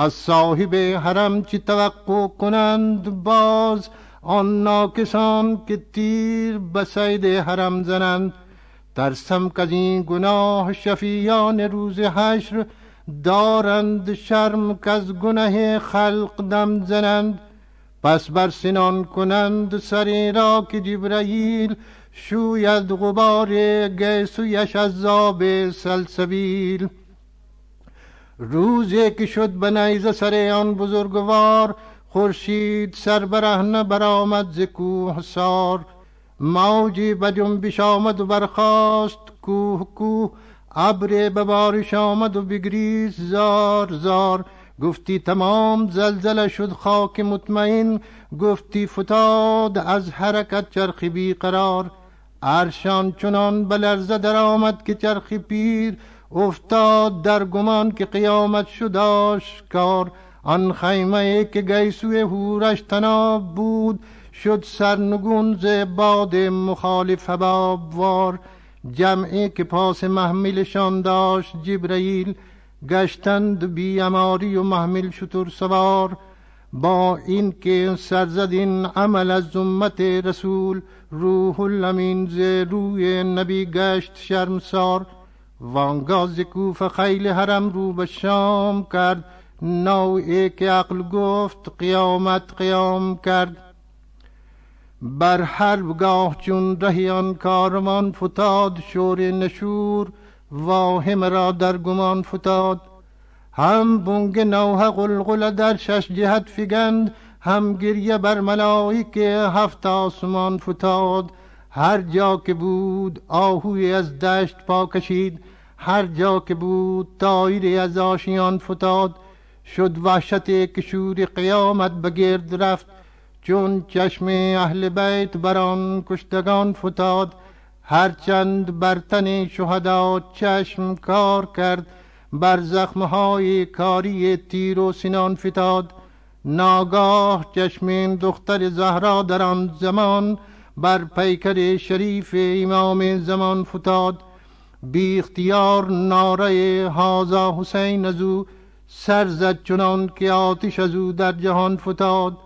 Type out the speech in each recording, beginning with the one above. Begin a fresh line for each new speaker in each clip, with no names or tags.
از صاحب حرم چی توقع کنند باز آن ناکسان که تیر به سید حرم زنند ترسم که از این گناه شفیان روز حشر دارند شرم که از گناه خلق دم زنند پس بر سنان کنند سری را که جبرائیل شوید غبار گیسویش از زاب سلسبیل روزی که شد به نیز سر آن بزرگوار خورشید سر برهنه برآمد ز کوه سار موجی به جنبش آمد و برخاست کوه کوه ابر به بارش آمد و بگریز زار زار گفتی تمام زلزله شد خاک مطمئن گفتی فتاد از حرکت چرخی قرار عرشان چنان بلرزه لرزه درآمد که چرخی پیر افتاد در گمان که قیامت شد آشکار آن خیمه که گیسوی هورش تناب بود شد سرنگون ز باد مخالف وار جمعی که پاس محملشان داشت جبرئیل گشتند بی اماری و محمل شطور سوار با این که سرزد این عمل از امت رسول روح الامین ز روی نبی گشت شرمسار وانگاز ز کوفه خیل حرم رو به شام کرد نو که عقل گفت قیامت قیام کرد بر هر گاه چون رهیان کارمان فتاد شور نشور واهم را در گمان فتاد هم بونگ نوه غلغل در شش جهت فگند هم گریه بر ملائک هفت آسمان فتاد هر جا که بود آهوی از دشت پا کشید هر جا که بود تایر از آشیان فتاد شد وحشت کشور قیامت به گرد رفت چون چشم اهل بیت بر آن کشتگان فتاد هرچند بر تن شهدا چشم کار کرد بر زخمهای کاری تیر و سینان فتاد ناگاه چشم دختر زهرا در آن زمان بر پیکر شریف امام زمان فتاد بی اختیار ناره هازا حسین از او سر زد چنان که آتش از در جهان فتاد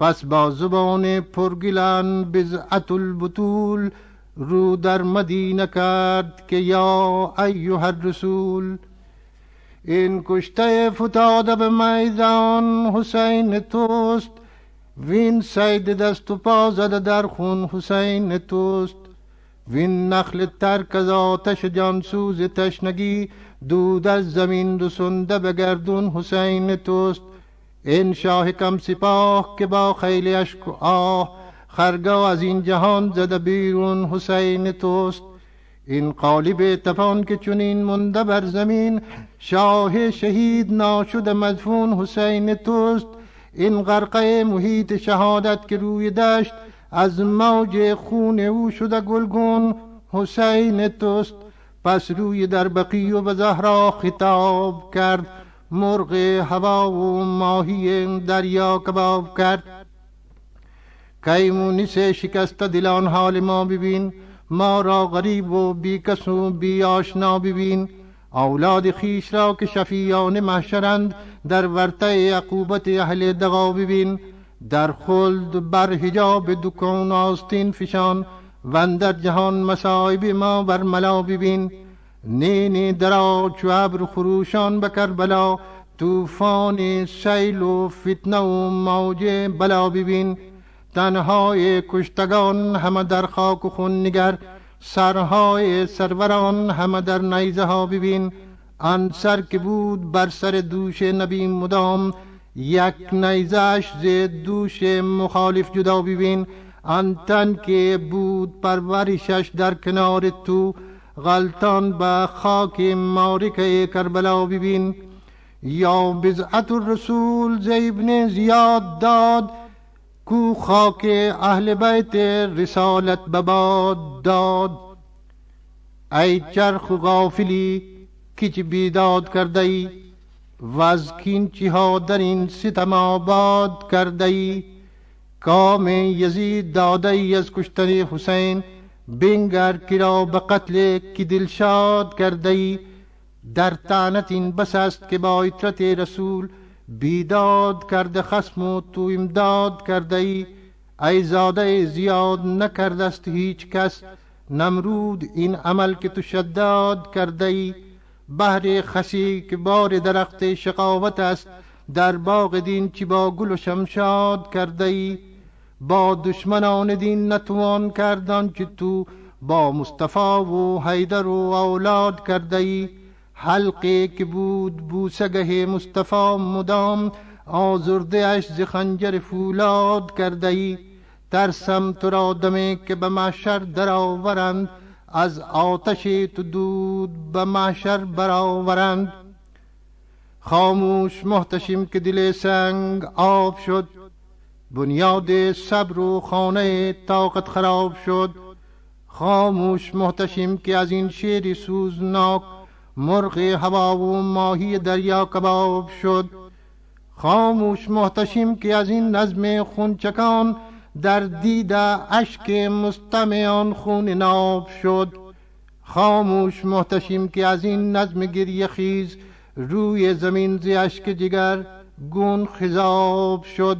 پس با زبان پرگلان بزعت البطول رو در مدینه کرد که یا ایها رسول این کشته فتاده به میدان حسین توست وین سید دست و پا زده در خون حسین توست وین نخل ترک از آتش جانسوز تشنگی دود از زمین سنده به گردون حسین توست این شاه کم سپاه که با خیلی اشک و آه خرگا از این جهان زده بیرون حسین توست این قالب تفان که چنین منده بر زمین شاه شهید ناشده مدفون حسین توست این غرقه محیط شهادت که روی دشت از موج خون او شده گلگون حسین توست پس روی در بقی و به زهرا خطاب کرد مرغ هوا و ماهی دریا کباب کرد کی سه شکست دلان حال ما ببین ما را غریب و بی کس و بی آشنا ببین اولاد خیش را که شفیان محشرند در ورته عقوبت اهل دغا ببین در خلد بر حجاب دکان آستین فشان و در جهان مسایب ما بر ملا ببین نینی درا چو ابر خروشان به کربلا طوفان سیل و فتنه و موج بلا ببین تنهای کشتگان همه در خاک و خون نگر سرهای سروران همه در نیزه ها ببین آن سر که بود بر سر دوش نبی مدام یک نیزش ز دوش مخالف جدا ببین آن تن که بود پرورشش در کنار تو غلطان به خاک مارکه کربلا ببین یا بزعت الرسول زیبن زیاد داد کو خاک اهل بیت رسالت بباد داد ای چرخ غافلی کیچ بیداد کرده ای و از کینچی ها در این ستم آباد کرده ای کام یزید داده ای از کشتن حسین بینگر کرا به قتل کی دلشاد کرده ای در تانت این بس است که با اطرت رسول بیداد کرده خسم و تو امداد کرده ای ای زاده زیاد نکردست هیچ کس نمرود این عمل که تو شداد کرده ای بهر خسی که بار درخت شقاوت است در باغ دین چی با گل و شمشاد کرده ای با دشمنان دین نتوان کردن چی تو با مصطفی و حیدر و اولاد کرده ای حلقه که بود بوسگه مصطفی مدام آزرده اش ز خنجر فولاد کرده ای ترسم تو را که به معشر درآورند از آتش تو دود به معشر برآورند خاموش محتشیم که دل سنگ آب شد بنیاد صبر و خانه طاقت خراب شد خاموش محتشیم که از این شعر سوزناک مرغ هوا و ماهی دریا کباب شد خاموش محتشیم که از این نظم خونچکان در دیده اشک آن خون ناب شد خاموش محتشم که از این نظم گریه خیز روی زمین زی اشک جگر گون خذاب شد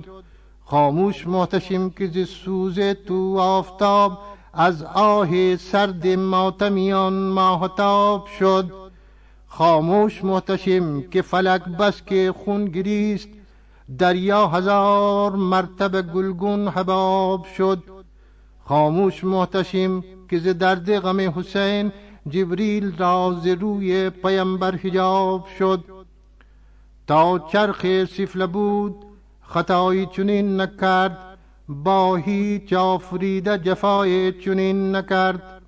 خاموش محتشم که زی سوز تو آفتاب از آه سرد ماتمیان ماهتاب شد خاموش محتشم که فلک بس که خون گریست دریا هزار مرتب گلگون حباب شد خاموش محتشم که ز درد غم حسین جبریل را ز روی پیمبر حجاب شد تا چرخ سفله بود خطایی چنین نکرد با هیچ آفریده جفای چنین نکرد